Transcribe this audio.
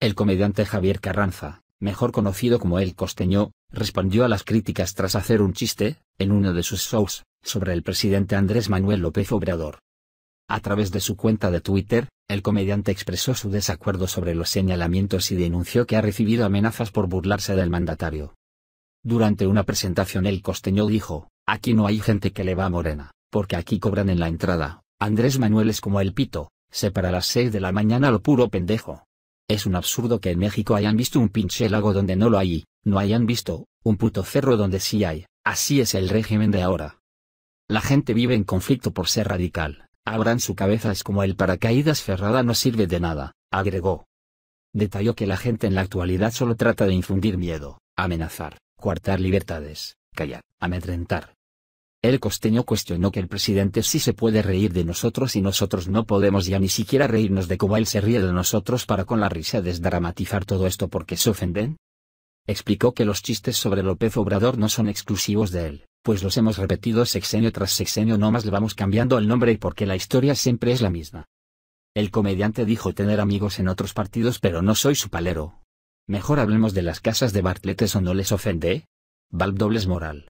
El comediante Javier Carranza, mejor conocido como El Costeño, respondió a las críticas tras hacer un chiste, en uno de sus shows, sobre el presidente Andrés Manuel López Obrador. A través de su cuenta de Twitter, el comediante expresó su desacuerdo sobre los señalamientos y denunció que ha recibido amenazas por burlarse del mandatario. Durante una presentación el costeño dijo, aquí no hay gente que le va a morena, porque aquí cobran en la entrada, Andrés Manuel es como el pito, se para las seis de la mañana lo puro pendejo. Es un absurdo que en México hayan visto un pinche lago donde no lo hay, no hayan visto, un puto cerro donde sí hay, así es el régimen de ahora. La gente vive en conflicto por ser radical, abran su cabeza es como el paracaídas ferrada no sirve de nada, agregó. Detalló que la gente en la actualidad solo trata de infundir miedo, amenazar, coartar libertades, callar, amedrentar, el costeño cuestionó que el presidente sí se puede reír de nosotros y nosotros no podemos ya ni siquiera reírnos de cómo Él se ríe de nosotros para con la risa desdramatizar todo esto porque se ofenden. Explicó que los chistes sobre López Obrador no son exclusivos de él, pues los hemos repetido sexenio tras sexenio no más le vamos cambiando el nombre y porque la historia siempre es la misma. El comediante dijo tener amigos en otros partidos pero no soy su palero. Mejor hablemos de las casas de Bartletes o no les ofende. Valdobles moral.